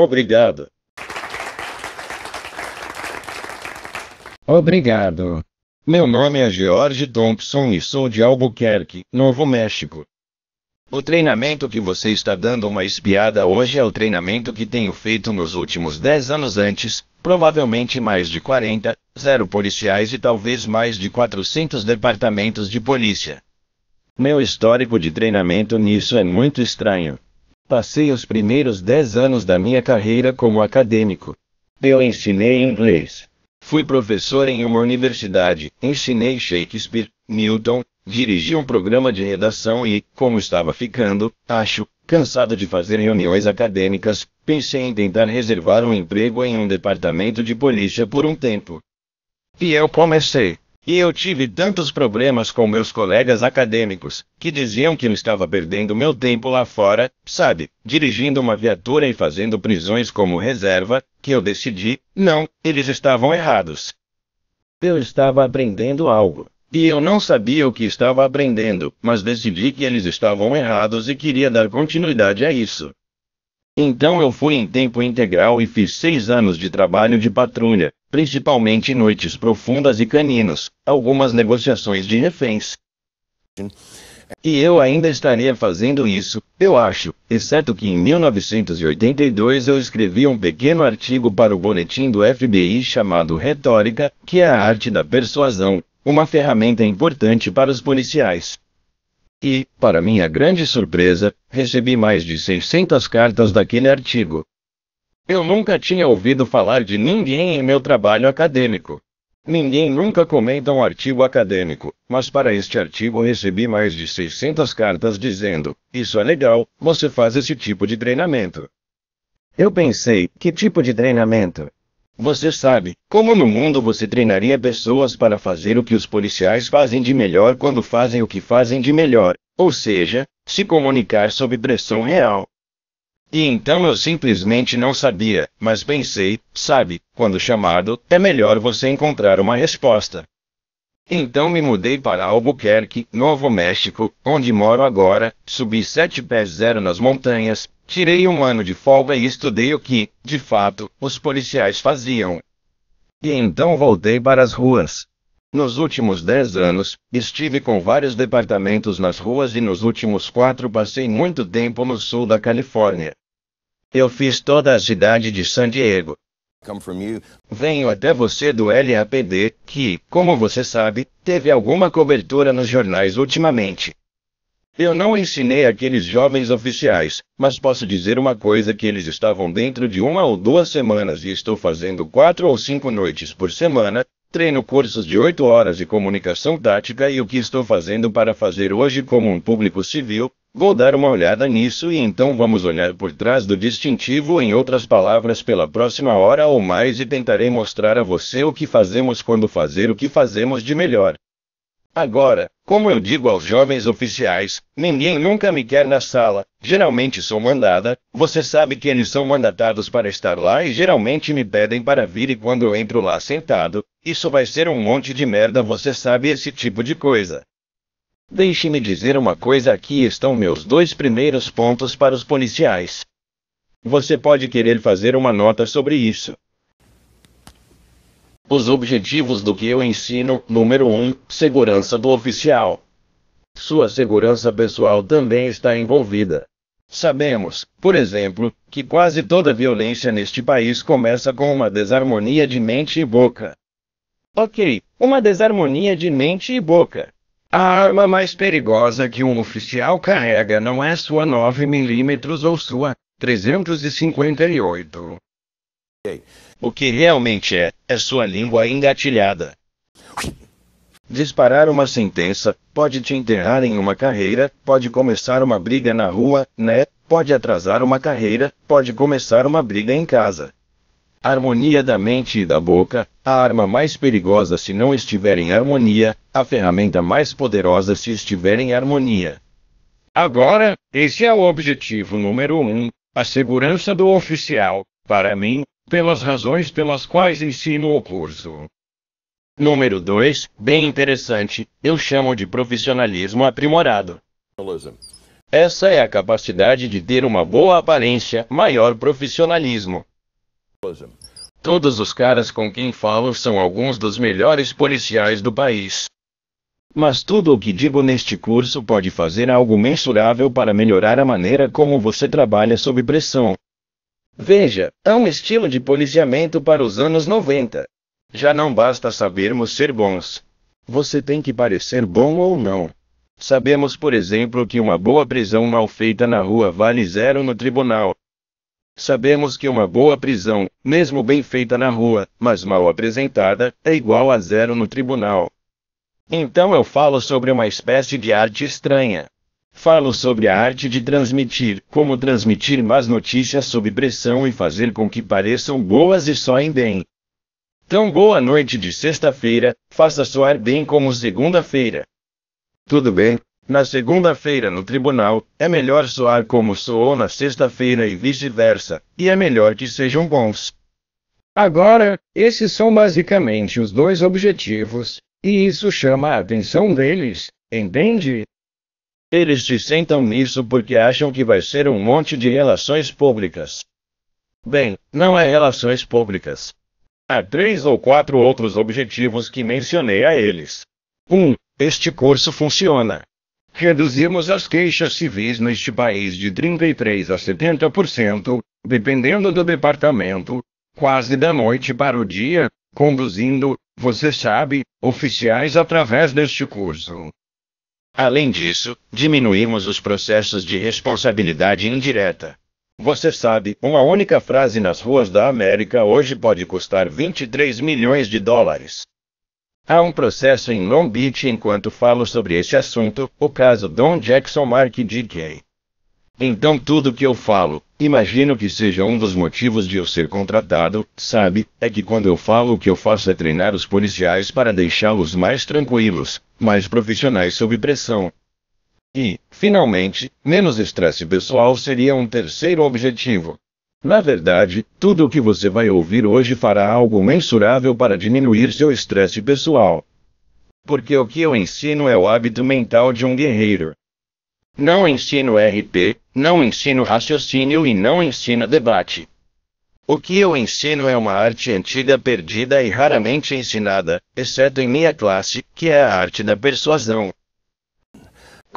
Obrigado. Obrigado. Meu nome é George Thompson e sou de Albuquerque, Novo México. O treinamento que você está dando uma espiada hoje é o treinamento que tenho feito nos últimos 10 anos antes, provavelmente mais de 40, zero policiais e talvez mais de 400 departamentos de polícia. Meu histórico de treinamento nisso é muito estranho. Passei os primeiros dez anos da minha carreira como acadêmico. Eu ensinei inglês. Fui professor em uma universidade, ensinei Shakespeare, Newton, dirigi um programa de redação e, como estava ficando, acho, cansado de fazer reuniões acadêmicas, pensei em tentar reservar um emprego em um departamento de polícia por um tempo. E eu comecei. E eu tive tantos problemas com meus colegas acadêmicos, que diziam que eu estava perdendo meu tempo lá fora, sabe, dirigindo uma viatura e fazendo prisões como reserva, que eu decidi, não, eles estavam errados. Eu estava aprendendo algo. E eu não sabia o que estava aprendendo, mas decidi que eles estavam errados e queria dar continuidade a isso. Então eu fui em tempo integral e fiz seis anos de trabalho de patrulha, principalmente noites profundas e caninos, algumas negociações de reféns. E eu ainda estaria fazendo isso, eu acho, exceto que em 1982 eu escrevi um pequeno artigo para o boletim do FBI chamado Retórica, que é a arte da persuasão, uma ferramenta importante para os policiais. E, para minha grande surpresa, recebi mais de 600 cartas daquele artigo. Eu nunca tinha ouvido falar de ninguém em meu trabalho acadêmico. Ninguém nunca comenta um artigo acadêmico, mas para este artigo recebi mais de 600 cartas dizendo: Isso é legal, você faz esse tipo de treinamento. Eu pensei: que tipo de treinamento? Você sabe, como no mundo você treinaria pessoas para fazer o que os policiais fazem de melhor quando fazem o que fazem de melhor, ou seja, se comunicar sob pressão real. E então eu simplesmente não sabia, mas pensei, sabe, quando chamado, é melhor você encontrar uma resposta. Então me mudei para Albuquerque, Novo México, onde moro agora, subi sete pés zero nas montanhas, tirei um ano de folga e estudei o que, de fato, os policiais faziam. E então voltei para as ruas. Nos últimos 10 anos, estive com vários departamentos nas ruas e nos últimos quatro passei muito tempo no sul da Califórnia. Eu fiz toda a cidade de San Diego. Venho até você do LAPD, que, como você sabe, teve alguma cobertura nos jornais ultimamente. Eu não ensinei aqueles jovens oficiais, mas posso dizer uma coisa que eles estavam dentro de uma ou duas semanas e estou fazendo quatro ou cinco noites por semana, Treino cursos de 8 horas de comunicação tática e o que estou fazendo para fazer hoje como um público civil. Vou dar uma olhada nisso e então vamos olhar por trás do distintivo em outras palavras pela próxima hora ou mais e tentarei mostrar a você o que fazemos quando fazer o que fazemos de melhor. Agora, como eu digo aos jovens oficiais, ninguém nunca me quer na sala, geralmente sou mandada, você sabe que eles são mandatados para estar lá e geralmente me pedem para vir e quando eu entro lá sentado, isso vai ser um monte de merda, você sabe esse tipo de coisa. Deixe-me dizer uma coisa: aqui estão meus dois primeiros pontos para os policiais. Você pode querer fazer uma nota sobre isso. Os objetivos do que eu ensino: número 1 um, segurança do oficial. Sua segurança pessoal também está envolvida. Sabemos, por exemplo, que quase toda violência neste país começa com uma desarmonia de mente e boca. Ok, uma desarmonia de mente e boca. A arma mais perigosa que um oficial carrega não é sua 9mm ou sua 358. O que realmente é, é sua língua engatilhada. Disparar uma sentença pode te enterrar em uma carreira, pode começar uma briga na rua, né? Pode atrasar uma carreira, pode começar uma briga em casa harmonia da mente e da boca, a arma mais perigosa se não estiver em harmonia, a ferramenta mais poderosa se estiver em harmonia. Agora, esse é o objetivo número um, a segurança do oficial, para mim, pelas razões pelas quais ensino o curso. Número 2, bem interessante, eu chamo de profissionalismo aprimorado. Essa é a capacidade de ter uma boa aparência, maior profissionalismo. Todos os caras com quem falo são alguns dos melhores policiais do país. Mas tudo o que digo neste curso pode fazer algo mensurável para melhorar a maneira como você trabalha sob pressão. Veja, há um estilo de policiamento para os anos 90. Já não basta sabermos ser bons. Você tem que parecer bom ou não. Sabemos, por exemplo, que uma boa prisão mal feita na rua vale zero no tribunal. Sabemos que uma boa prisão, mesmo bem feita na rua, mas mal apresentada, é igual a zero no tribunal. Então eu falo sobre uma espécie de arte estranha. Falo sobre a arte de transmitir, como transmitir más notícias sob pressão e fazer com que pareçam boas e soem bem. Tão boa noite de sexta-feira, faça soar bem como segunda-feira. Tudo bem, na segunda-feira no tribunal, é melhor soar como soou na sexta-feira e vice-versa, e é melhor que sejam bons. Agora, esses são basicamente os dois objetivos, e isso chama a atenção deles, entende? Eles se sentam nisso porque acham que vai ser um monte de relações públicas. Bem, não é relações públicas. Há três ou quatro outros objetivos que mencionei a eles. 1. Um, este curso funciona reduzimos as queixas civis neste país de 33% a 70%, dependendo do departamento, quase da noite para o dia, conduzindo, você sabe, oficiais através deste curso. Além disso, diminuímos os processos de responsabilidade indireta. Você sabe, uma única frase nas ruas da América hoje pode custar 23 milhões de dólares. Há um processo em Long Beach enquanto falo sobre este assunto, o caso Don Jackson Mark DJ. Então tudo que eu falo, imagino que seja um dos motivos de eu ser contratado, sabe, é que quando eu falo o que eu faço é treinar os policiais para deixá-los mais tranquilos, mais profissionais sob pressão. E, finalmente, menos estresse pessoal seria um terceiro objetivo. Na verdade, tudo o que você vai ouvir hoje fará algo mensurável para diminuir seu estresse pessoal. Porque o que eu ensino é o hábito mental de um guerreiro. Não ensino RP, não ensino raciocínio e não ensino debate. O que eu ensino é uma arte antiga perdida e raramente ensinada, exceto em minha classe, que é a arte da persuasão.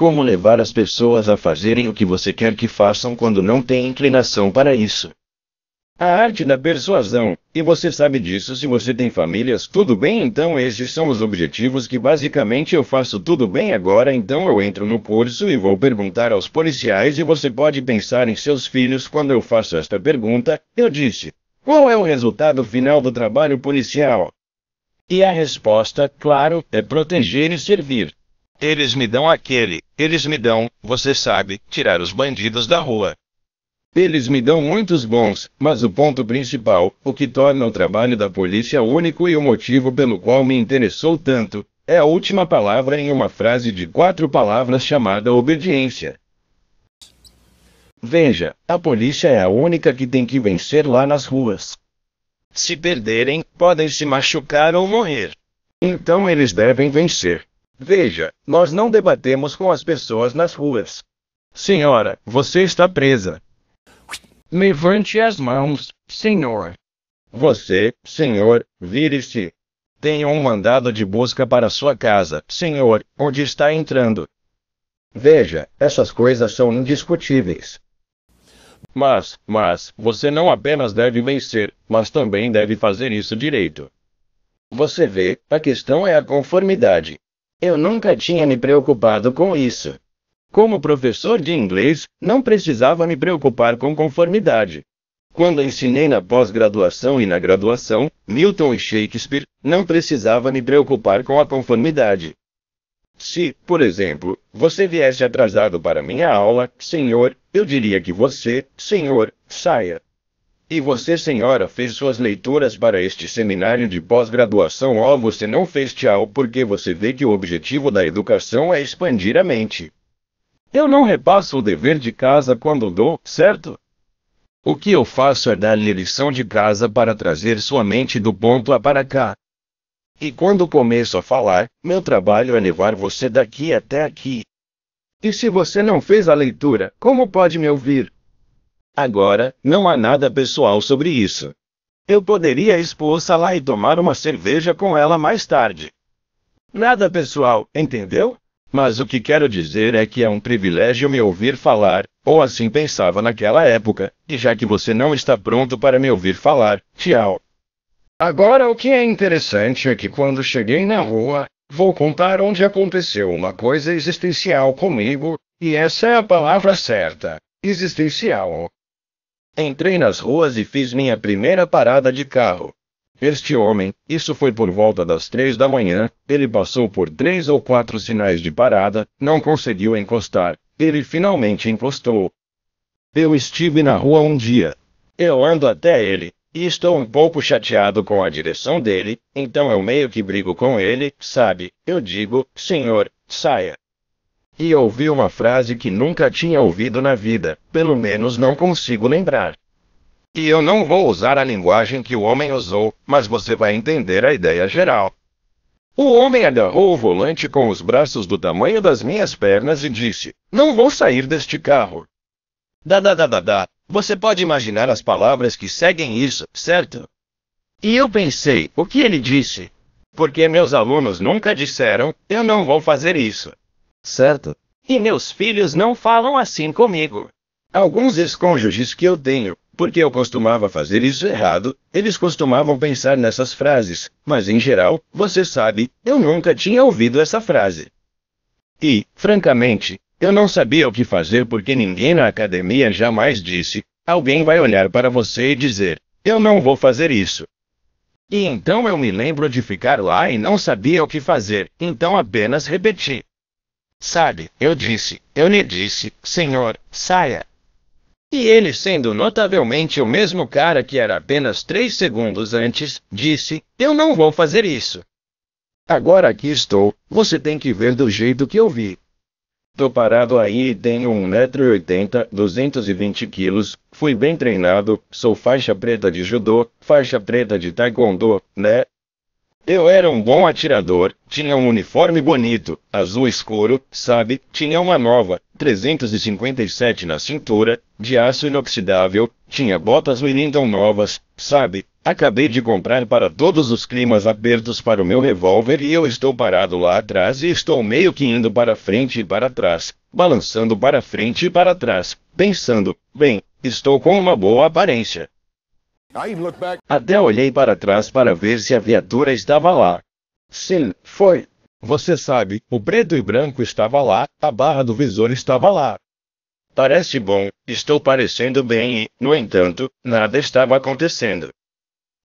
Como levar as pessoas a fazerem o que você quer que façam quando não têm inclinação para isso? A arte da persuasão, e você sabe disso se você tem famílias, tudo bem, então estes são os objetivos que basicamente eu faço tudo bem agora, então eu entro no curso e vou perguntar aos policiais e você pode pensar em seus filhos quando eu faço esta pergunta, eu disse. Qual é o resultado final do trabalho policial? E a resposta, claro, é proteger e servir. Eles me dão aquele, eles me dão, você sabe, tirar os bandidos da rua. Eles me dão muitos bons, mas o ponto principal, o que torna o trabalho da polícia único e o motivo pelo qual me interessou tanto, é a última palavra em uma frase de quatro palavras chamada obediência. Veja, a polícia é a única que tem que vencer lá nas ruas. Se perderem, podem se machucar ou morrer. Então eles devem vencer. Veja, nós não debatemos com as pessoas nas ruas. Senhora, você está presa. Levante as mãos, senhora. Você, senhor, vire-se. Tenho um mandado de busca para sua casa, senhor, onde está entrando. Veja, essas coisas são indiscutíveis. Mas, mas, você não apenas deve vencer, mas também deve fazer isso direito. Você vê, a questão é a conformidade. Eu nunca tinha me preocupado com isso. Como professor de inglês, não precisava me preocupar com conformidade. Quando ensinei na pós-graduação e na graduação, Milton e Shakespeare, não precisava me preocupar com a conformidade. Se, por exemplo, você viesse atrasado para minha aula, senhor, eu diria que você, senhor, saia. E você, senhora, fez suas leituras para este seminário de pós-graduação ou oh, você não fez tchau porque você vê que o objetivo da educação é expandir a mente. Eu não repasso o dever de casa quando dou, certo? O que eu faço é dar-lhe lição de casa para trazer sua mente do ponto A para cá. E quando começo a falar, meu trabalho é levar você daqui até aqui. E se você não fez a leitura, como pode me ouvir? Agora, não há nada pessoal sobre isso. Eu poderia expulsá lá e tomar uma cerveja com ela mais tarde. Nada pessoal, entendeu? Mas o que quero dizer é que é um privilégio me ouvir falar, ou assim pensava naquela época, e já que você não está pronto para me ouvir falar, tchau. Agora o que é interessante é que quando cheguei na rua, vou contar onde aconteceu uma coisa existencial comigo, e essa é a palavra certa: existencial. Entrei nas ruas e fiz minha primeira parada de carro. Este homem, isso foi por volta das três da manhã, ele passou por três ou quatro sinais de parada, não conseguiu encostar, ele finalmente encostou. Eu estive na rua um dia. Eu ando até ele, e estou um pouco chateado com a direção dele, então eu meio que brigo com ele, sabe? Eu digo, senhor, saia. E ouvi uma frase que nunca tinha ouvido na vida, pelo menos não consigo lembrar. E eu não vou usar a linguagem que o homem usou, mas você vai entender a ideia geral. O homem agarrou o volante com os braços do tamanho das minhas pernas e disse: Não vou sair deste carro. Da da da da da. Você pode imaginar as palavras que seguem isso, certo? E eu pensei, o que ele disse? Porque meus alunos nunca disseram, eu não vou fazer isso certo? E meus filhos não falam assim comigo. Alguns escônjuges que eu tenho, porque eu costumava fazer isso errado, eles costumavam pensar nessas frases, mas em geral, você sabe, eu nunca tinha ouvido essa frase. E, francamente, eu não sabia o que fazer porque ninguém na academia jamais disse: alguém vai olhar para você e dizer, eu não vou fazer isso. E então eu me lembro de ficar lá e não sabia o que fazer, então apenas repeti. Sabe, eu disse, eu lhe disse, senhor, saia. E ele, sendo notavelmente o mesmo cara que era apenas três segundos antes, disse: Eu não vou fazer isso. Agora aqui estou, você tem que ver do jeito que eu vi. Tô parado aí e tenho 1,80m, 220 quilos, fui bem treinado, sou faixa preta de judô, faixa preta de taekwondo, né? Eu era um bom atirador, tinha um uniforme bonito, azul escuro, sabe? Tinha uma nova, 357 na cintura, de aço inoxidável, tinha botas Willingdon novas, sabe? Acabei de comprar para todos os climas abertos para o meu revólver e eu estou parado lá atrás e estou meio que indo para frente e para trás, balançando para frente e para trás, pensando, bem, estou com uma boa aparência, até olhei para trás para ver se a viatura estava lá. Sim, foi. Você sabe, o preto e branco estava lá, a barra do visor estava lá. Parece bom, estou parecendo bem e, no entanto, nada estava acontecendo.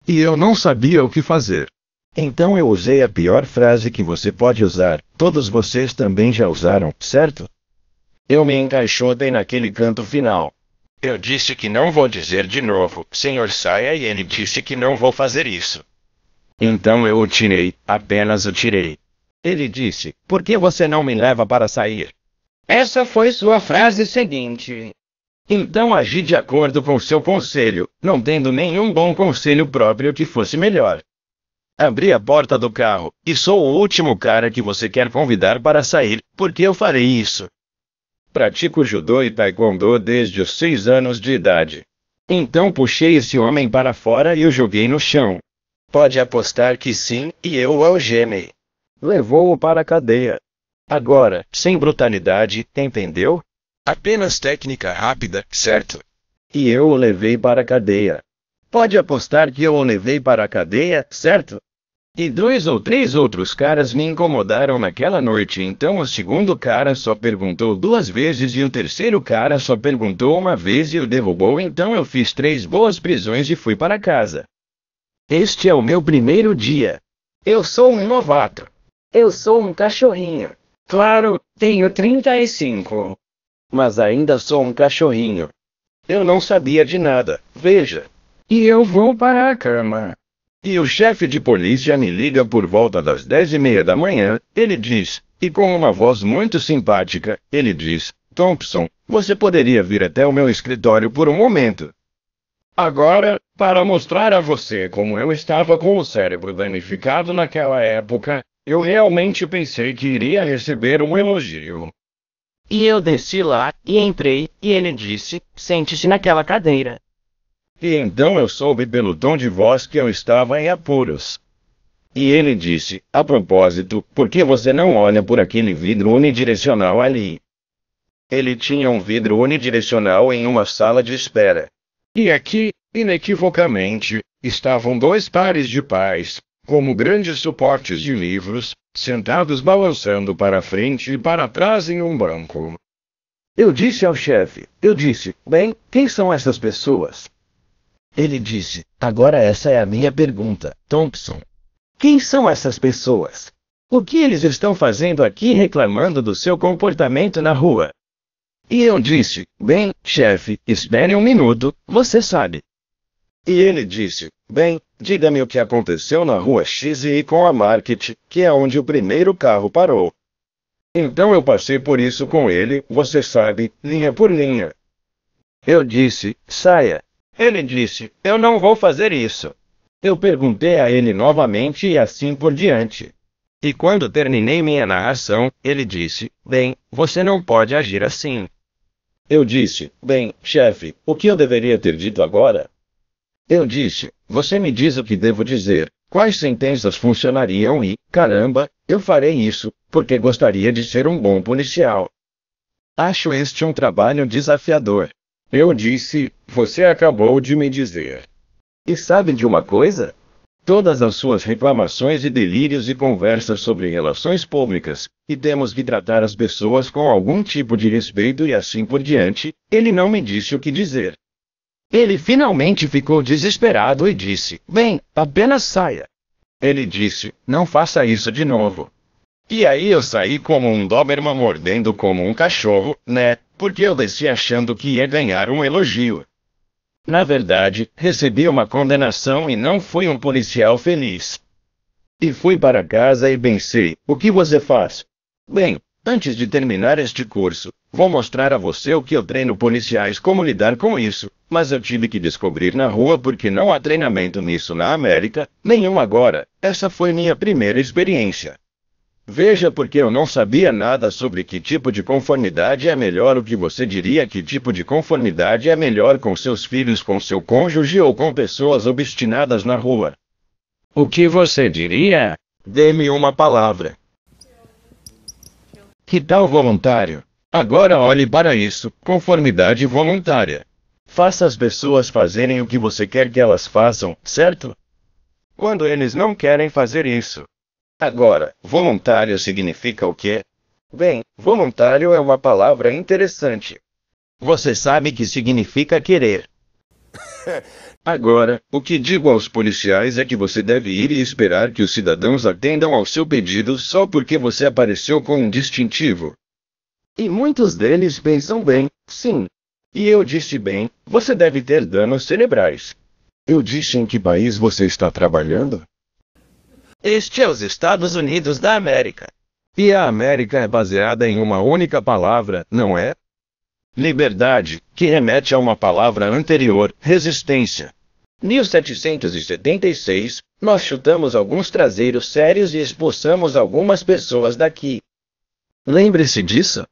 E eu não sabia o que fazer. Então eu usei a pior frase que você pode usar, todos vocês também já usaram, certo? Eu me encaixotei naquele canto final. Eu disse que não vou dizer de novo, senhor saia e ele disse que não vou fazer isso. Então eu o tirei, apenas o tirei. Ele disse, por que você não me leva para sair? Essa foi sua frase seguinte. Então agi de acordo com seu conselho, não tendo nenhum bom conselho próprio que fosse melhor. Abri a porta do carro, e sou o último cara que você quer convidar para sair, porque eu farei isso. Pratico judô e taekwondo desde os seis anos de idade. Então puxei esse homem para fora e o joguei no chão. Pode apostar que sim, e eu o algemei. Levou-o para a cadeia. Agora, sem brutalidade, entendeu? Apenas técnica rápida, certo? E eu o levei para a cadeia. Pode apostar que eu o levei para a cadeia, certo? E dois ou três outros caras me incomodaram naquela noite, então o segundo cara só perguntou duas vezes e o terceiro cara só perguntou uma vez e o derrubou, então eu fiz três boas prisões e fui para casa. Este é o meu primeiro dia. Eu sou um novato. Eu sou um cachorrinho. Claro, tenho 35. Mas ainda sou um cachorrinho. Eu não sabia de nada, veja. E eu vou para a cama. E o chefe de polícia me liga por volta das dez e meia da manhã, ele diz, e com uma voz muito simpática, ele diz, Thompson, você poderia vir até o meu escritório por um momento. Agora, para mostrar a você como eu estava com o cérebro danificado naquela época, eu realmente pensei que iria receber um elogio. E eu desci lá, e entrei, e ele disse: sente-se naquela cadeira. E então eu soube pelo tom de voz que eu estava em apuros. E ele disse, a propósito, por que você não olha por aquele vidro unidirecional ali? Ele tinha um vidro unidirecional em uma sala de espera. E aqui, inequivocamente, estavam dois pares de pais, como grandes suportes de livros, sentados balançando para frente e para trás em um banco. Eu disse ao chefe, eu disse, bem, quem são essas pessoas? Ele disse: Agora essa é a minha pergunta, Thompson. Quem são essas pessoas? O que eles estão fazendo aqui reclamando do seu comportamento na rua? E eu disse: Bem, chefe, espere um minuto, você sabe. E ele disse: Bem, diga-me o que aconteceu na rua X e com a Market, que é onde o primeiro carro parou. Então eu passei por isso com ele, você sabe, linha por linha. Eu disse: Saia, ele disse: Eu não vou fazer isso. Eu perguntei a ele novamente e assim por diante. E quando terminei minha narração, ele disse: Bem, você não pode agir assim. Eu disse: Bem, chefe, o que eu deveria ter dito agora? Eu disse: Você me diz o que devo dizer, quais sentenças funcionariam e, caramba, eu farei isso, porque gostaria de ser um bom policial. Acho este um trabalho desafiador. Eu disse, você acabou de me dizer. E sabe de uma coisa? Todas as suas reclamações e delírios e conversas sobre relações públicas, e temos que tratar as pessoas com algum tipo de respeito e assim por diante, ele não me disse o que dizer. Ele finalmente ficou desesperado e disse: Bem, apenas saia. Ele disse: Não faça isso de novo. E aí eu saí como um Doberman mordendo como um cachorro, né? porque eu desci achando que ia ganhar um elogio. Na verdade, recebi uma condenação e não fui um policial feliz. E fui para casa e pensei: o que você faz? Bem, antes de terminar este curso, vou mostrar a você o que eu treino policiais como lidar com isso, mas eu tive que descobrir na rua porque não há treinamento nisso na América, nenhum agora. Essa foi minha primeira experiência. Veja porque eu não sabia nada sobre que tipo de conformidade é melhor o que você diria que tipo de conformidade é melhor com seus filhos, com seu cônjuge ou com pessoas obstinadas na rua. O que você diria? Dê-me uma palavra. Que tal voluntário? Agora olhe para isso, conformidade voluntária. Faça as pessoas fazerem o que você quer que elas façam, certo? Quando eles não querem fazer isso, Agora, voluntário significa o quê? Bem, voluntário é uma palavra interessante. Você sabe que significa querer. Agora, o que digo aos policiais é que você deve ir e esperar que os cidadãos atendam ao seu pedido só porque você apareceu com um distintivo. E muitos deles pensam bem, sim. E eu disse bem, você deve ter danos cerebrais. Eu disse em que país você está trabalhando? Este é os Estados Unidos da América. E a América é baseada em uma única palavra, não é? Liberdade, que remete a uma palavra anterior, resistência. 1776, nós chutamos alguns traseiros sérios e expulsamos algumas pessoas daqui. Lembre-se disso?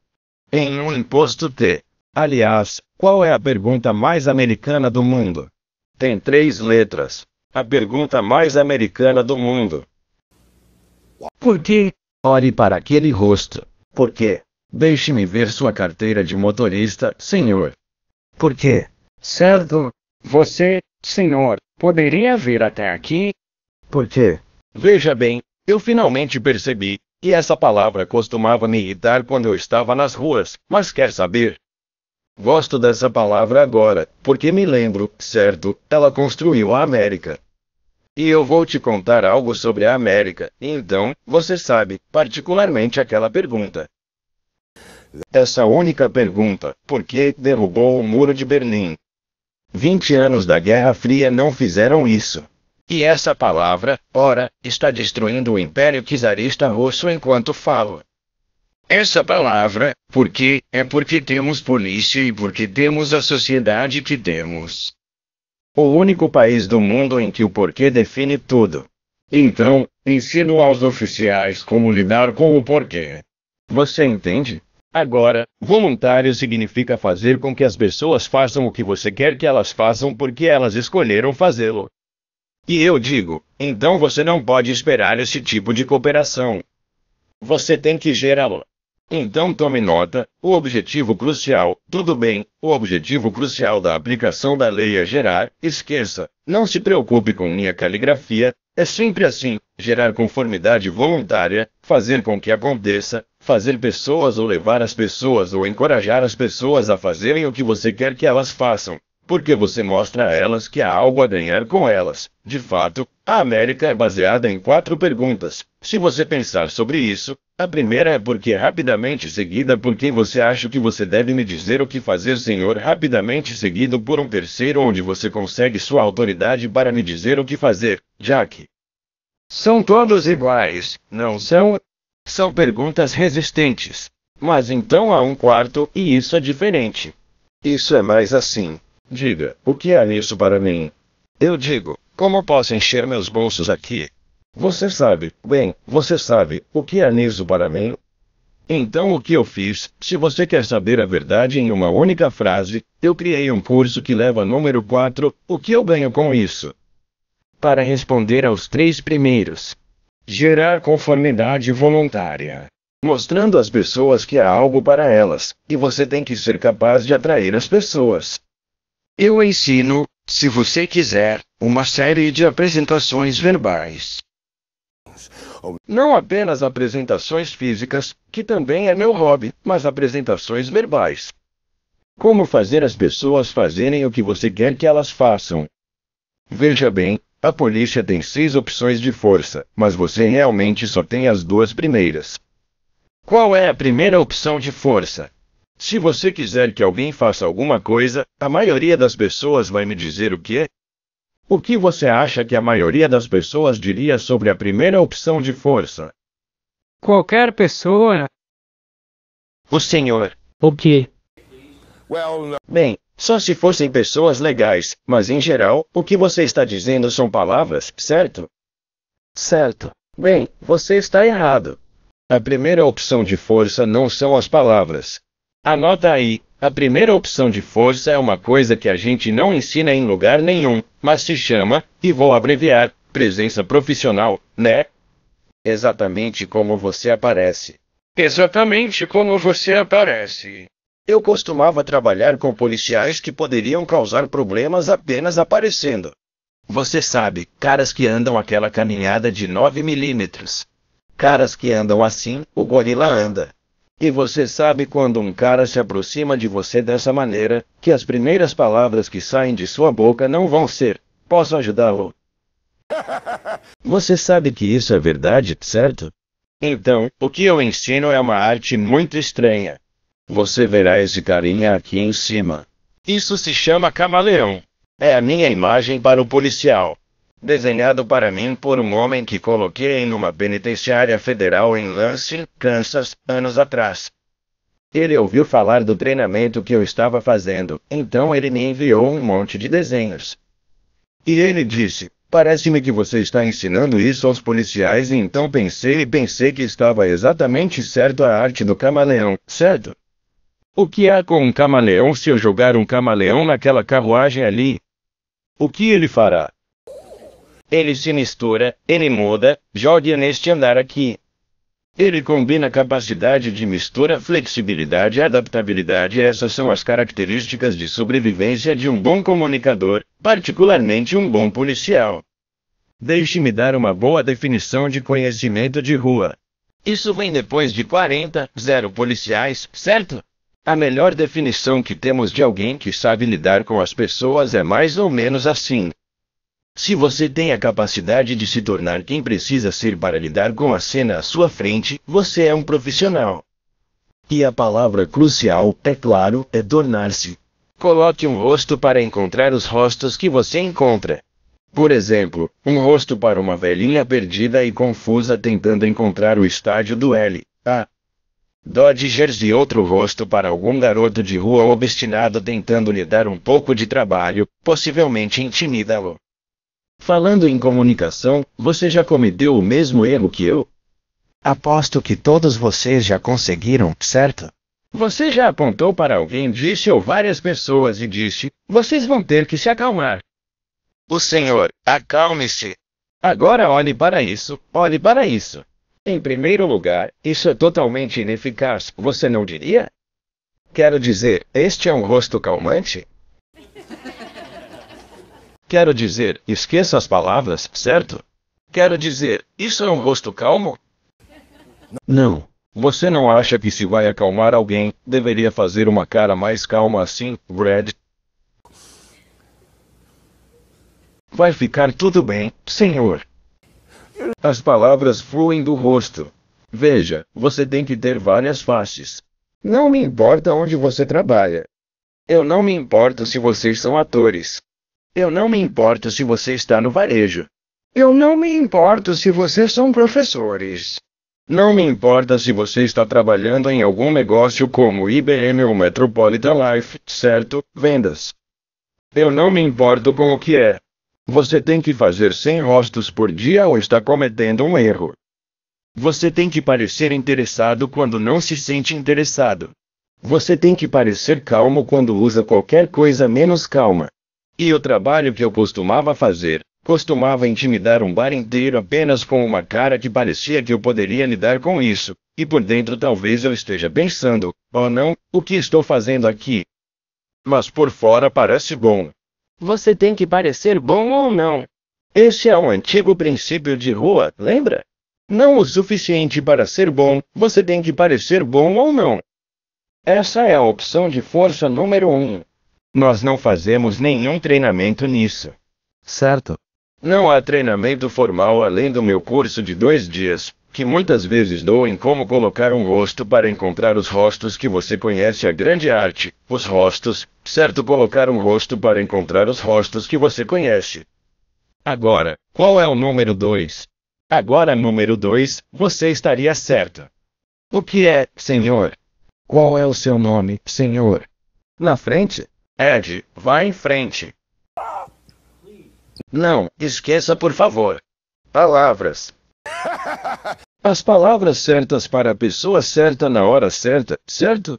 Em um imposto T. Aliás, qual é a pergunta mais americana do mundo? Tem três letras. A pergunta mais americana do mundo. Porque, ore para aquele rosto. Por quê? Deixe-me ver sua carteira de motorista, senhor. Por quê? Certo. Você, senhor, poderia vir até aqui? Por quê? Veja bem, eu finalmente percebi, que essa palavra costumava me irritar quando eu estava nas ruas, mas quer saber? Gosto dessa palavra agora, porque me lembro, certo, ela construiu a América. E eu vou te contar algo sobre a América. Então, você sabe, particularmente aquela pergunta. Essa única pergunta: por que derrubou o muro de Berlim? 20 anos da Guerra Fria não fizeram isso. E essa palavra, ora, está destruindo o Império Czarista Russo enquanto falo. Essa palavra, porque, é porque temos polícia e porque temos a sociedade que temos. O único país do mundo em que o porquê define tudo. Então, ensino aos oficiais como lidar com o porquê. Você entende? Agora, voluntário significa fazer com que as pessoas façam o que você quer que elas façam porque elas escolheram fazê-lo. E eu digo, então você não pode esperar esse tipo de cooperação. Você tem que gerá-lo. Então tome nota, o objetivo crucial, tudo bem, o objetivo crucial da aplicação da lei é gerar, esqueça, não se preocupe com minha caligrafia, é sempre assim, gerar conformidade voluntária, fazer com que aconteça, fazer pessoas ou levar as pessoas ou encorajar as pessoas a fazerem o que você quer que elas façam, porque você mostra a elas que há algo a ganhar com elas. De fato, a América é baseada em quatro perguntas. Se você pensar sobre isso, a primeira é porque rapidamente seguida por quem você acha que você deve me dizer o que fazer, senhor, rapidamente seguido por um terceiro onde você consegue sua autoridade para me dizer o que fazer, Jack. são todos iguais, não são? São perguntas resistentes. Mas então há um quarto, e isso é diferente. Isso é mais assim. Diga, o que é isso para mim? Eu digo, como posso encher meus bolsos aqui? Você sabe, bem, você sabe, o que é nisso para mim? Então o que eu fiz? Se você quer saber a verdade em uma única frase, eu criei um curso que leva número 4, o que eu ganho com isso? Para responder aos três primeiros. Gerar conformidade voluntária. Mostrando às pessoas que há algo para elas, e você tem que ser capaz de atrair as pessoas. Eu ensino, se você quiser, uma série de apresentações verbais. Não apenas apresentações físicas, que também é meu hobby, mas apresentações verbais. Como fazer as pessoas fazerem o que você quer que elas façam? Veja bem, a polícia tem seis opções de força, mas você realmente só tem as duas primeiras. Qual é a primeira opção de força? Se você quiser que alguém faça alguma coisa, a maioria das pessoas vai me dizer o que é? O que você acha que a maioria das pessoas diria sobre a primeira opção de força? Qualquer pessoa. O senhor. O quê? Bem, só se fossem pessoas legais, mas em geral, o que você está dizendo são palavras, certo? Certo. Bem, você está errado. A primeira opção de força não são as palavras, Anota aí, a primeira opção de força é uma coisa que a gente não ensina em lugar nenhum, mas se chama, e vou abreviar, presença profissional, né? Exatamente como você aparece. Exatamente como você aparece. Eu costumava trabalhar com policiais que poderiam causar problemas apenas aparecendo. Você sabe, caras que andam aquela caminhada de 9 milímetros. Caras que andam assim, o gorila anda. E você sabe quando um cara se aproxima de você dessa maneira, que as primeiras palavras que saem de sua boca não vão ser: Posso ajudá-lo? Você sabe que isso é verdade, certo? Então, o que eu ensino é uma arte muito estranha. Você verá esse carinha aqui em cima. Isso se chama camaleão. É a minha imagem para o policial desenhado para mim por um homem que coloquei em uma penitenciária federal em Lance, Kansas, anos atrás. Ele ouviu falar do treinamento que eu estava fazendo, então ele me enviou um monte de desenhos. E ele disse: Parece-me que você está ensinando isso aos policiais, e então pensei e pensei que estava exatamente certo a arte do camaleão, certo? O que há com um camaleão se eu jogar um camaleão naquela carruagem ali? O que ele fará? Ele se mistura, ele muda, jogue neste andar aqui. Ele combina capacidade de mistura, flexibilidade e adaptabilidade. Essas são as características de sobrevivência de um bom comunicador, particularmente um bom policial. Deixe-me dar uma boa definição de conhecimento de rua. Isso vem depois de 40, zero policiais, certo? A melhor definição que temos de alguém que sabe lidar com as pessoas é mais ou menos assim. Se você tem a capacidade de se tornar quem precisa ser para lidar com a cena à sua frente, você é um profissional. E a palavra crucial, é claro, é tornar-se. Coloque um rosto para encontrar os rostos que você encontra. Por exemplo, um rosto para uma velhinha perdida e confusa tentando encontrar o estádio do L. A. Dodgers e outro rosto para algum garoto de rua obstinado tentando lhe dar um pouco de trabalho, possivelmente intimidá-lo. Falando em comunicação, você já cometeu o mesmo erro que eu? Aposto que todos vocês já conseguiram, certo? Você já apontou para alguém, disse ou várias pessoas e disse: vocês vão ter que se acalmar. O senhor, acalme-se. Agora olhe para isso, olhe para isso. Em primeiro lugar, isso é totalmente ineficaz, você não diria? Quero dizer, este é um rosto calmante? Quero dizer, esqueça as palavras, certo? Quero dizer, isso é um rosto calmo? Não. Você não acha que se vai acalmar alguém, deveria fazer uma cara mais calma assim, Brad? Vai ficar tudo bem, senhor. As palavras fluem do rosto. Veja, você tem que ter várias faces. Não me importa onde você trabalha. Eu não me importo se vocês são atores. Eu não me importo se você está no varejo. Eu não me importo se vocês são professores. Não me importa se você está trabalhando em algum negócio como IBM ou Metropolitan Life, certo? Vendas. Eu não me importo com o que é. Você tem que fazer 100 rostos por dia ou está cometendo um erro. Você tem que parecer interessado quando não se sente interessado. Você tem que parecer calmo quando usa qualquer coisa menos calma. E o trabalho que eu costumava fazer, costumava intimidar um bar inteiro apenas com uma cara que parecia que eu poderia lidar com isso, e por dentro talvez eu esteja pensando, oh não, o que estou fazendo aqui? Mas por fora parece bom. Você tem que parecer bom ou não. Esse é um antigo princípio de rua, lembra? Não o suficiente para ser bom, você tem que parecer bom ou não. Essa é a opção de força número um. Nós não fazemos nenhum treinamento nisso. Certo. Não há treinamento formal além do meu curso de dois dias, que muitas vezes dou em como colocar um rosto para encontrar os rostos que você conhece a grande arte, os rostos, certo? Colocar um rosto para encontrar os rostos que você conhece. Agora, qual é o número 2? Agora, número 2, você estaria certo. O que é, senhor? Qual é o seu nome, senhor? Na frente? Ed, vá em frente. Não, esqueça por favor. Palavras. As palavras certas para a pessoa certa na hora certa, certo?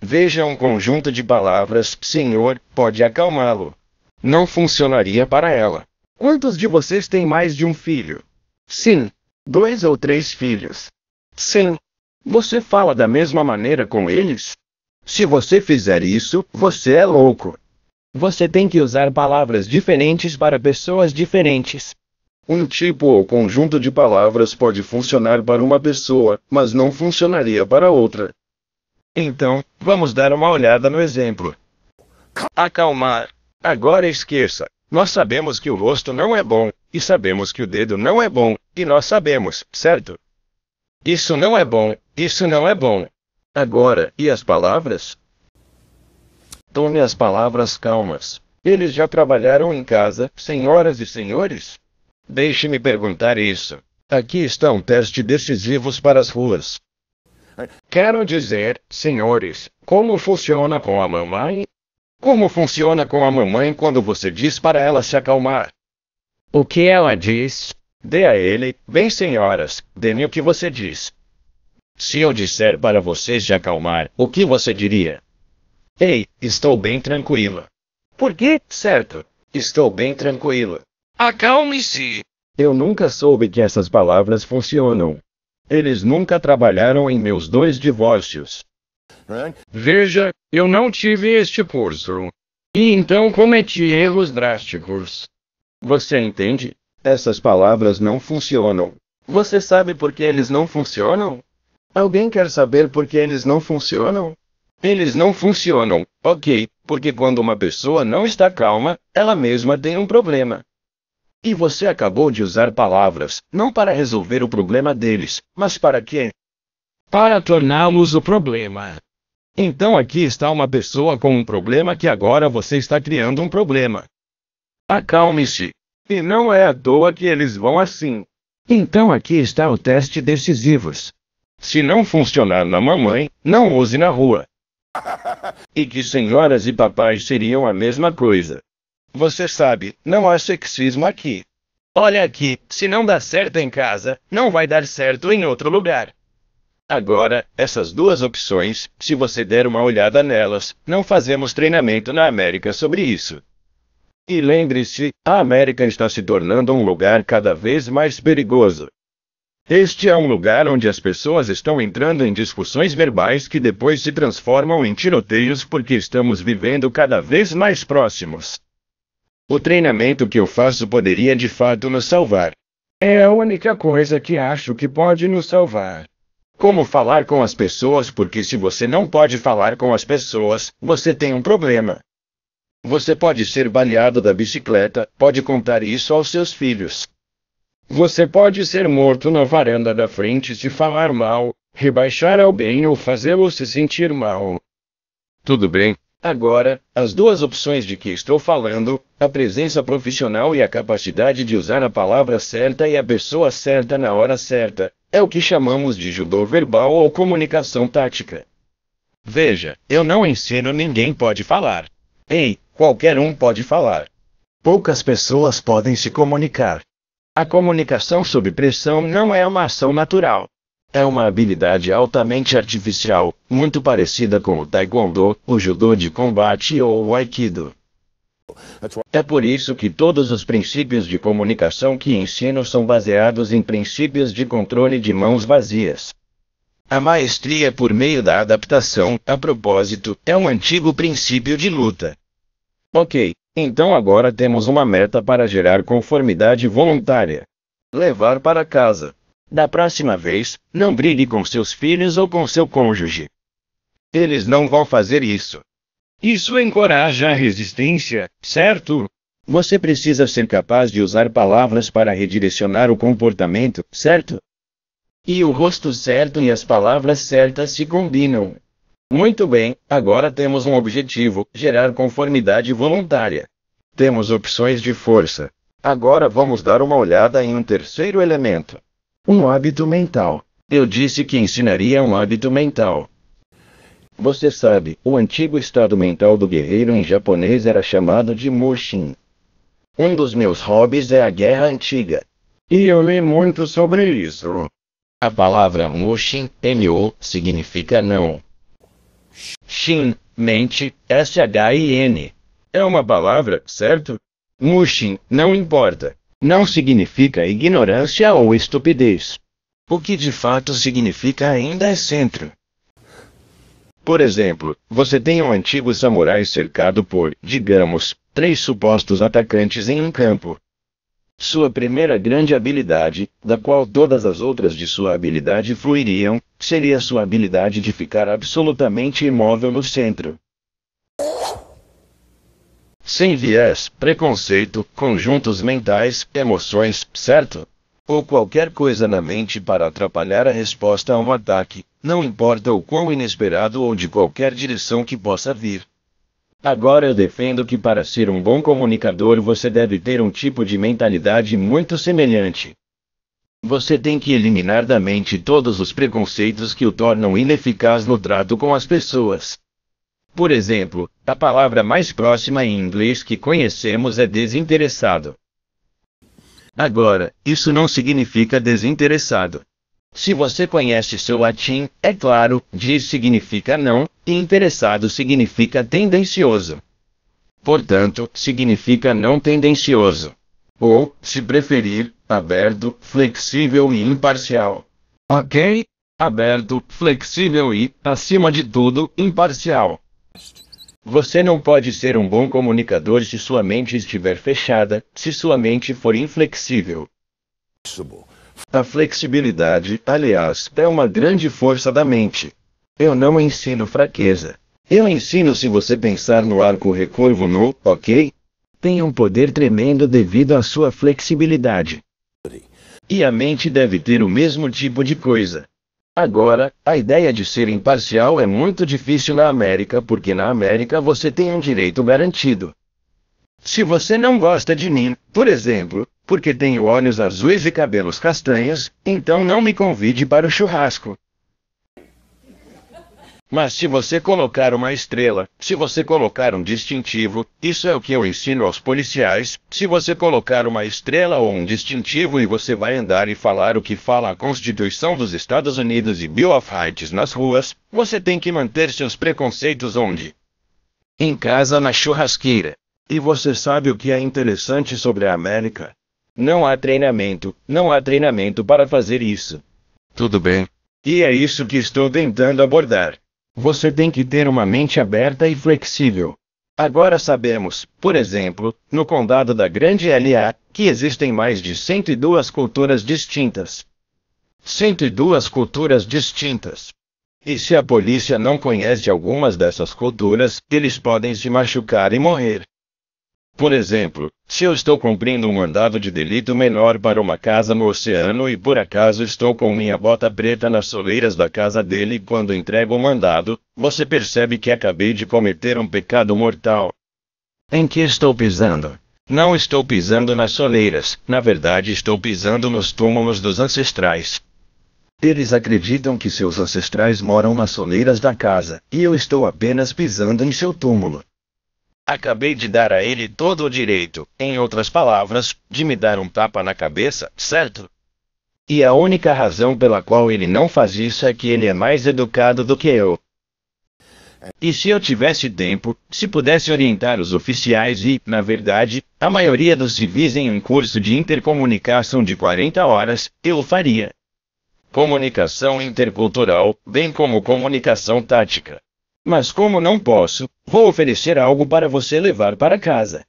Veja um conjunto de palavras, senhor, pode acalmá-lo. Não funcionaria para ela. Quantos de vocês têm mais de um filho? Sim. Dois ou três filhos. Sim. Você fala da mesma maneira com eles? Se você fizer isso, você é louco. Você tem que usar palavras diferentes para pessoas diferentes. Um tipo ou conjunto de palavras pode funcionar para uma pessoa, mas não funcionaria para outra. Então, vamos dar uma olhada no exemplo. Acalmar. Agora esqueça. Nós sabemos que o rosto não é bom, e sabemos que o dedo não é bom, e nós sabemos, certo? Isso não é bom, isso não é bom, Agora, e as palavras? Tome as palavras calmas. Eles já trabalharam em casa, senhoras e senhores? Deixe-me perguntar isso. Aqui está um teste decisivo para as ruas. Quero dizer, senhores, como funciona com a mamãe? Como funciona com a mamãe quando você diz para ela se acalmar? O que ela diz? Dê a ele, bem senhoras, dê-me o que você diz. Se eu disser para vocês se acalmar, o que você diria? Ei, estou bem tranquila. Por quê? Certo. Estou bem tranquila. Acalme-se. Eu nunca soube que essas palavras funcionam. Eles nunca trabalharam em meus dois divórcios. Veja, eu não tive este curso. E então cometi erros drásticos. Você entende? Essas palavras não funcionam. Você sabe por que eles não funcionam? Alguém quer saber por que eles não funcionam? Eles não funcionam, ok, porque quando uma pessoa não está calma, ela mesma tem um problema. E você acabou de usar palavras, não para resolver o problema deles, mas para quê? Para torná-los o problema. Então aqui está uma pessoa com um problema que agora você está criando um problema. Acalme-se. E não é à toa que eles vão assim. Então aqui está o teste decisivos. Se não funcionar na mamãe, não use na rua. e que senhoras e papais seriam a mesma coisa. Você sabe, não há sexismo aqui. Olha aqui, se não dá certo em casa, não vai dar certo em outro lugar. Agora, essas duas opções, se você der uma olhada nelas, não fazemos treinamento na América sobre isso. E lembre-se, a América está se tornando um lugar cada vez mais perigoso. Este é um lugar onde as pessoas estão entrando em discussões verbais que depois se transformam em tiroteios porque estamos vivendo cada vez mais próximos. O treinamento que eu faço poderia de fato nos salvar. É a única coisa que acho que pode nos salvar. Como falar com as pessoas, porque se você não pode falar com as pessoas, você tem um problema. Você pode ser baleado da bicicleta, pode contar isso aos seus filhos. Você pode ser morto na varanda da frente se falar mal, rebaixar alguém ou fazê-lo se sentir mal. Tudo bem. Agora, as duas opções de que estou falando, a presença profissional e a capacidade de usar a palavra certa e a pessoa certa na hora certa, é o que chamamos de judô verbal ou comunicação tática. Veja, eu não ensino ninguém pode falar. Ei, qualquer um pode falar. Poucas pessoas podem se comunicar. A comunicação sob pressão não é uma ação natural. É uma habilidade altamente artificial, muito parecida com o taekwondo, o judô de combate ou o aikido. É por isso que todos os princípios de comunicação que ensino são baseados em princípios de controle de mãos vazias. A maestria por meio da adaptação, a propósito, é um antigo princípio de luta. Ok, então agora temos uma meta para gerar conformidade voluntária. Levar para casa. Da próxima vez, não brigue com seus filhos ou com seu cônjuge. Eles não vão fazer isso. Isso encoraja a resistência, certo? Você precisa ser capaz de usar palavras para redirecionar o comportamento, certo? E o rosto certo e as palavras certas se combinam. Muito bem, agora temos um objetivo: gerar conformidade voluntária. Temos opções de força. Agora vamos dar uma olhada em um terceiro elemento: um hábito mental. Eu disse que ensinaria um hábito mental. Você sabe, o antigo estado mental do guerreiro em japonês era chamado de Mushin. Um dos meus hobbies é a guerra antiga. E eu li muito sobre isso. A palavra Mushin, M-O, significa não. Shin, mente, S-H-I-N. É uma palavra, certo? Mushin, não importa. Não significa ignorância ou estupidez. O que de fato significa ainda é centro. Por exemplo, você tem um antigo samurai cercado por, digamos, três supostos atacantes em um campo. Sua primeira grande habilidade, da qual todas as outras de sua habilidade fluiriam, seria sua habilidade de ficar absolutamente imóvel no centro. Sem viés, preconceito, conjuntos mentais, emoções, certo? Ou qualquer coisa na mente para atrapalhar a resposta a um ataque, não importa o quão inesperado ou de qualquer direção que possa vir. Agora eu defendo que para ser um bom comunicador você deve ter um tipo de mentalidade muito semelhante. Você tem que eliminar da mente todos os preconceitos que o tornam ineficaz no trato com as pessoas. Por exemplo, a palavra mais próxima em inglês que conhecemos é desinteressado. Agora, isso não significa desinteressado. Se você conhece seu latim, é claro, diz significa não, e interessado significa tendencioso. Portanto, significa não tendencioso. Ou, se preferir, aberto, flexível e imparcial. Ok? Aberto, flexível e, acima de tudo, imparcial. Você não pode ser um bom comunicador se sua mente estiver fechada, se sua mente for inflexível. A flexibilidade, aliás, é uma grande força da mente. Eu não ensino fraqueza. Eu ensino se você pensar no arco recorvo no, ok? Tem um poder tremendo devido à sua flexibilidade. E a mente deve ter o mesmo tipo de coisa. Agora, a ideia de ser imparcial é muito difícil na América porque na América você tem um direito garantido. Se você não gosta de mim, por exemplo, porque tenho olhos azuis e cabelos castanhos, então não me convide para o churrasco. Mas se você colocar uma estrela, se você colocar um distintivo, isso é o que eu ensino aos policiais. Se você colocar uma estrela ou um distintivo e você vai andar e falar o que fala a Constituição dos Estados Unidos e Bill of Rights nas ruas, você tem que manter seus preconceitos onde? Em casa na churrasqueira. E você sabe o que é interessante sobre a América? Não há treinamento, não há treinamento para fazer isso. Tudo bem. E é isso que estou tentando abordar. Você tem que ter uma mente aberta e flexível. Agora sabemos, por exemplo, no condado da Grande LA, que existem mais de 102 culturas distintas. 102 culturas distintas. E se a polícia não conhece algumas dessas culturas, eles podem se machucar e morrer. Por exemplo, se eu estou cumprindo um mandado de delito menor para uma casa no oceano e por acaso estou com minha bota preta nas soleiras da casa dele quando entrego o mandado, você percebe que acabei de cometer um pecado mortal. Em que estou pisando? Não estou pisando nas soleiras, na verdade estou pisando nos túmulos dos ancestrais. Eles acreditam que seus ancestrais moram nas soleiras da casa, e eu estou apenas pisando em seu túmulo. Acabei de dar a ele todo o direito, em outras palavras, de me dar um tapa na cabeça, certo? E a única razão pela qual ele não faz isso é que ele é mais educado do que eu. E se eu tivesse tempo, se pudesse orientar os oficiais e, na verdade, a maioria dos civis em um curso de intercomunicação de 40 horas, eu faria. Comunicação intercultural, bem como comunicação tática. Mas como não posso, vou oferecer algo para você levar para casa.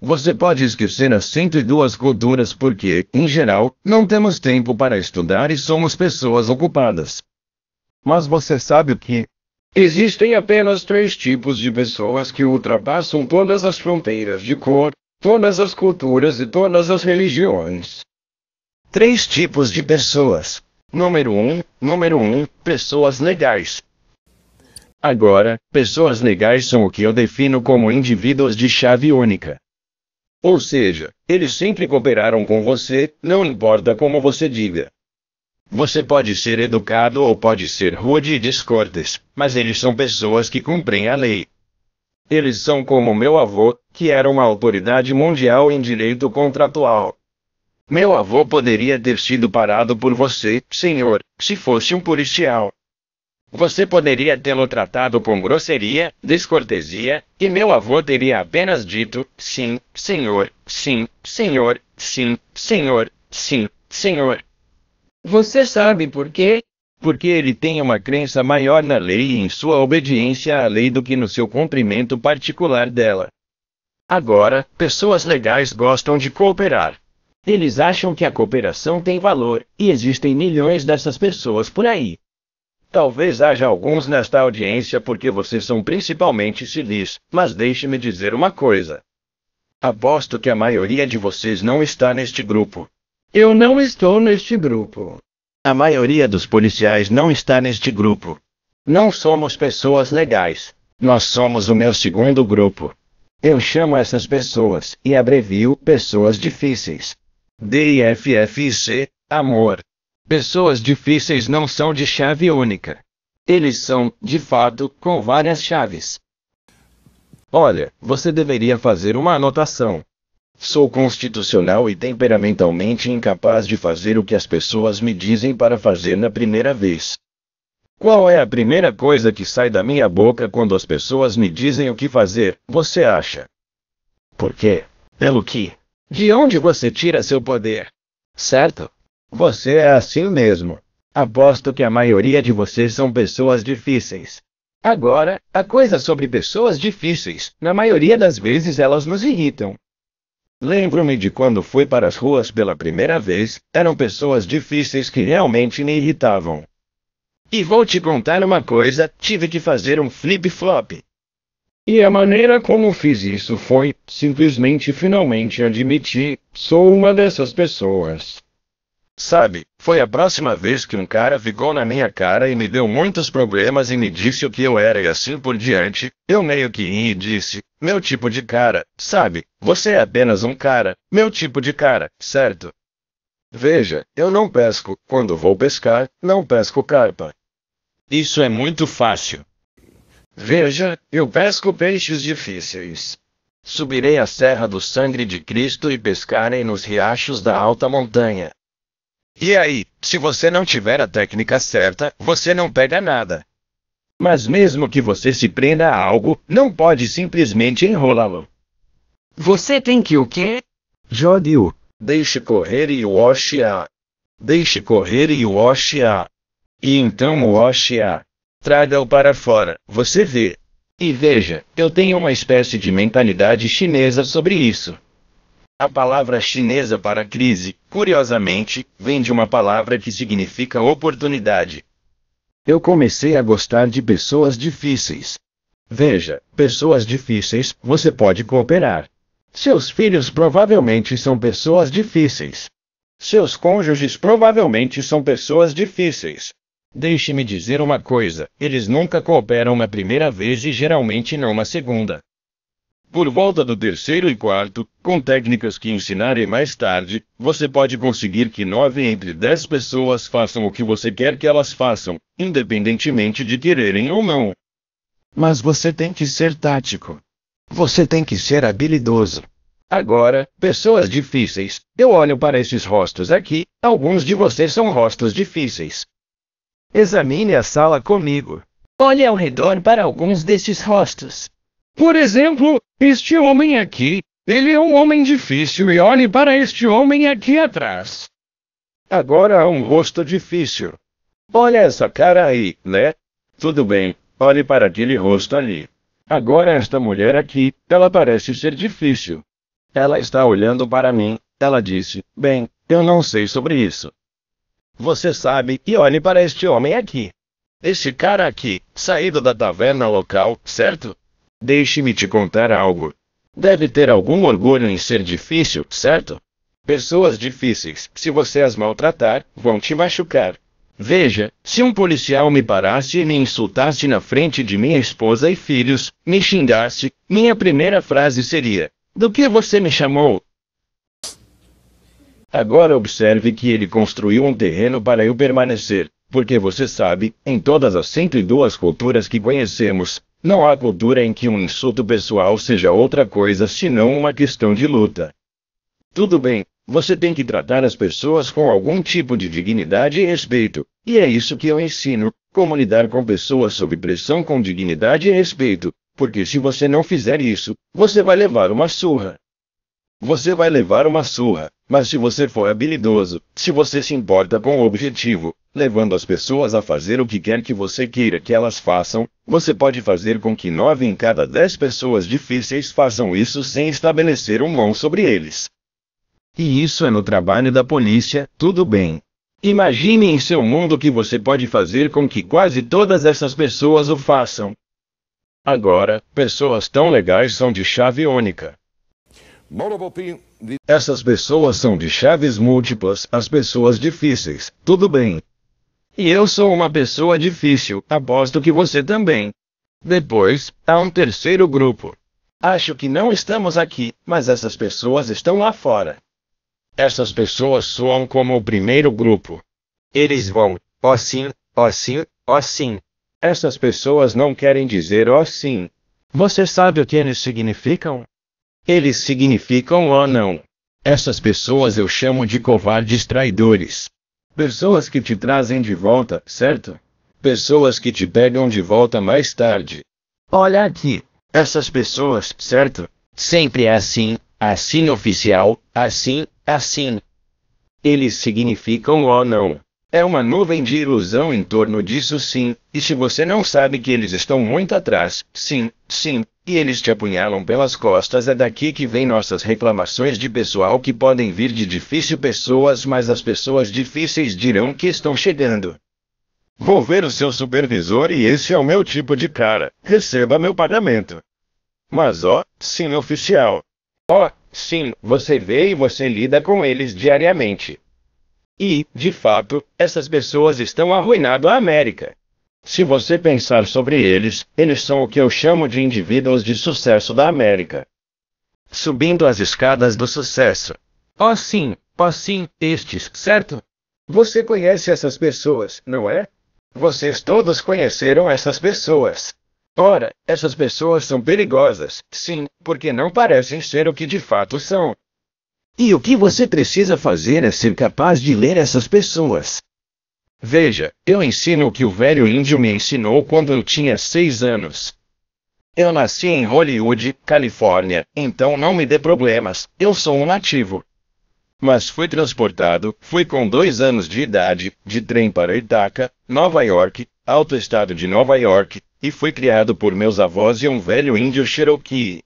Você pode esquecer as 102 culturas porque, em geral, não temos tempo para estudar e somos pessoas ocupadas. Mas você sabe que existem apenas três tipos de pessoas que ultrapassam todas as fronteiras de cor, todas as culturas e todas as religiões. Três tipos de pessoas. Número 1, um, número 1, um, pessoas legais. Agora, pessoas legais são o que eu defino como indivíduos de chave única. Ou seja, eles sempre cooperaram com você, não importa como você diga. Você pode ser educado ou pode ser rude e discordes, mas eles são pessoas que cumprem a lei. Eles são como meu avô, que era uma autoridade mundial em direito contratual. Meu avô poderia ter sido parado por você, senhor, se fosse um policial. Você poderia tê-lo tratado com grosseria, descortesia, e meu avô teria apenas dito: sim, senhor, sim, senhor, sim, senhor, sim, senhor. Você sabe por quê? Porque ele tem uma crença maior na lei e em sua obediência à lei do que no seu cumprimento particular dela. Agora, pessoas legais gostam de cooperar. Eles acham que a cooperação tem valor, e existem milhões dessas pessoas por aí. Talvez haja alguns nesta audiência porque vocês são principalmente civis, mas deixe-me dizer uma coisa. Aposto que a maioria de vocês não está neste grupo. Eu não estou neste grupo. A maioria dos policiais não está neste grupo. Não somos pessoas legais. Nós somos o meu segundo grupo. Eu chamo essas pessoas, e abrevio, pessoas difíceis. DFFC, amor, Pessoas difíceis não são de chave única. Eles são, de fato, com várias chaves. Olha, você deveria fazer uma anotação. Sou constitucional e temperamentalmente incapaz de fazer o que as pessoas me dizem para fazer na primeira vez. Qual é a primeira coisa que sai da minha boca quando as pessoas me dizem o que fazer, você acha? Por quê? Pelo que? De onde você tira seu poder? Certo? Você é assim mesmo. Aposto que a maioria de vocês são pessoas difíceis. Agora, a coisa sobre pessoas difíceis, na maioria das vezes elas nos irritam. Lembro-me de quando fui para as ruas pela primeira vez, eram pessoas difíceis que realmente me irritavam. E vou te contar uma coisa: tive de fazer um flip-flop. E a maneira como fiz isso foi, simplesmente finalmente admiti, sou uma dessas pessoas. Sabe, foi a próxima vez que um cara ficou na minha cara e me deu muitos problemas e me disse o que eu era e assim por diante, eu meio que ri e disse, meu tipo de cara, sabe, você é apenas um cara, meu tipo de cara, certo? Veja, eu não pesco, quando vou pescar, não pesco carpa. Isso é muito fácil. Veja, eu pesco peixes difíceis. Subirei a Serra do Sangue de Cristo e pescarei nos riachos da alta montanha. E aí, se você não tiver a técnica certa, você não pega nada. Mas mesmo que você se prenda a algo, não pode simplesmente enrolá-lo. Você tem que o quê? jode o Deixe correr e wash-a. Deixe correr e wash-a. E então wash-a. Traga-o para fora, você vê. E veja, eu tenho uma espécie de mentalidade chinesa sobre isso. A palavra chinesa para crise, curiosamente, vem de uma palavra que significa oportunidade. Eu comecei a gostar de pessoas difíceis. Veja, pessoas difíceis, você pode cooperar. Seus filhos provavelmente são pessoas difíceis. Seus cônjuges provavelmente são pessoas difíceis. Deixe-me dizer uma coisa: eles nunca cooperam na primeira vez e geralmente não na segunda. Por volta do terceiro e quarto, com técnicas que ensinarei mais tarde, você pode conseguir que nove entre dez pessoas façam o que você quer que elas façam, independentemente de quererem ou não. Mas você tem que ser tático. Você tem que ser habilidoso. Agora, pessoas difíceis, eu olho para esses rostos aqui, alguns de vocês são rostos difíceis. Examine a sala comigo. Olhe ao redor para alguns desses rostos. Por exemplo, este homem aqui, ele é um homem difícil e olhe para este homem aqui atrás. Agora há um rosto difícil. Olha essa cara aí, né? Tudo bem, olhe para aquele rosto ali. Agora esta mulher aqui, ela parece ser difícil. Ela está olhando para mim, ela disse, bem, eu não sei sobre isso. Você sabe, e olhe para este homem aqui. Este cara aqui, saído da taverna local, certo? Deixe-me te contar algo. Deve ter algum orgulho em ser difícil, certo? Pessoas difíceis, se você as maltratar, vão te machucar. Veja, se um policial me parasse e me insultasse na frente de minha esposa e filhos, me xingasse, minha primeira frase seria: Do que você me chamou? Agora observe que ele construiu um terreno para eu permanecer, porque você sabe, em todas as 102 culturas que conhecemos, não há cultura em que um insulto pessoal seja outra coisa senão uma questão de luta. Tudo bem, você tem que tratar as pessoas com algum tipo de dignidade e respeito, e é isso que eu ensino: como lidar com pessoas sob pressão com dignidade e respeito, porque se você não fizer isso, você vai levar uma surra. Você vai levar uma surra. Mas se você for habilidoso, se você se importa com o objetivo, levando as pessoas a fazer o que quer que você queira que elas façam, você pode fazer com que nove em cada dez pessoas difíceis façam isso sem estabelecer um mão sobre eles. E isso é no trabalho da polícia, tudo bem. Imagine em seu mundo que você pode fazer com que quase todas essas pessoas o façam. Agora, pessoas tão legais são de chave única. Essas pessoas são de chaves múltiplas, as pessoas difíceis, tudo bem. E eu sou uma pessoa difícil, aposto que você também. Depois, há um terceiro grupo. Acho que não estamos aqui, mas essas pessoas estão lá fora. Essas pessoas soam como o primeiro grupo. Eles vão, ó oh, sim, ó oh, sim, ó oh, sim. Essas pessoas não querem dizer ó sim. Você sabe o que eles significam? Eles significam ou não. Essas pessoas eu chamo de covardes traidores. Pessoas que te trazem de volta, certo? Pessoas que te pegam de volta mais tarde. Olha aqui. Essas pessoas, certo? Sempre é assim, assim oficial, assim, assim. Eles significam ou não. É uma nuvem de ilusão em torno disso, sim, e se você não sabe que eles estão muito atrás, sim, sim, e eles te apunhalam pelas costas. É daqui que vem nossas reclamações de pessoal que podem vir de difícil pessoas, mas as pessoas difíceis dirão que estão chegando. Vou ver o seu supervisor e esse é o meu tipo de cara. Receba meu pagamento. Mas ó, sim oficial. Ó, sim, você vê e você lida com eles diariamente. E, de fato, essas pessoas estão arruinando a América. Se você pensar sobre eles, eles são o que eu chamo de indivíduos de sucesso da América. Subindo as escadas do sucesso. Oh sim, oh sim, estes, certo? Você conhece essas pessoas, não é? Vocês todos conheceram essas pessoas. Ora, essas pessoas são perigosas, sim, porque não parecem ser o que de fato são. E o que você precisa fazer é ser capaz de ler essas pessoas. Veja, eu ensino o que o velho índio me ensinou quando eu tinha seis anos. Eu nasci em Hollywood, Califórnia, então não me dê problemas, eu sou um nativo. Mas fui transportado, fui com dois anos de idade, de trem para Itaca, Nova York, alto estado de Nova York, e fui criado por meus avós e um velho índio Cherokee.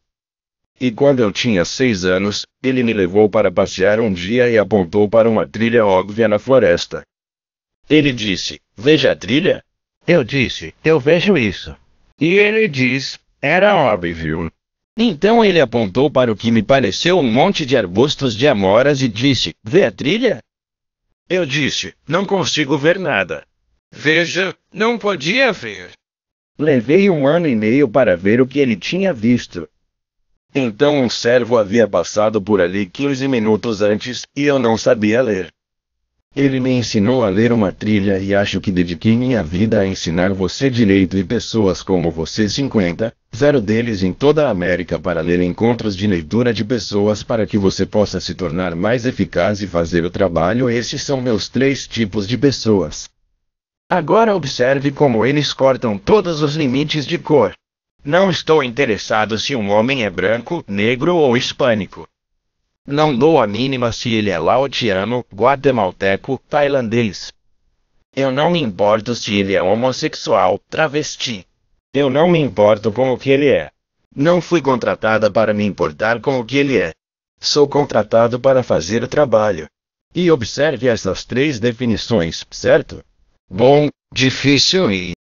E quando eu tinha seis anos, ele me levou para passear um dia e apontou para uma trilha óbvia na floresta. Ele disse: Veja a trilha? Eu disse: Eu vejo isso. E ele diz: Era óbvio. Então ele apontou para o que me pareceu um monte de arbustos de amoras e disse: Vê a trilha? Eu disse: Não consigo ver nada. Veja, não podia ver. Levei um ano e meio para ver o que ele tinha visto. Então um servo havia passado por ali 15 minutos antes e eu não sabia ler. Ele me ensinou a ler uma trilha e acho que dediquei minha vida a ensinar você direito e pessoas como você 50, zero deles em toda a América para ler encontros de leitura de pessoas para que você possa se tornar mais eficaz e fazer o trabalho. Esses são meus três tipos de pessoas. Agora observe como eles cortam todos os limites de cor. Não estou interessado se um homem é branco, negro ou hispânico. Não dou a mínima se ele é laotiano, guatemalteco, tailandês. Eu não me importo se ele é homossexual, travesti. Eu não me importo com o que ele é. Não fui contratada para me importar com o que ele é. Sou contratado para fazer o trabalho. E observe essas três definições, certo? Bom, difícil e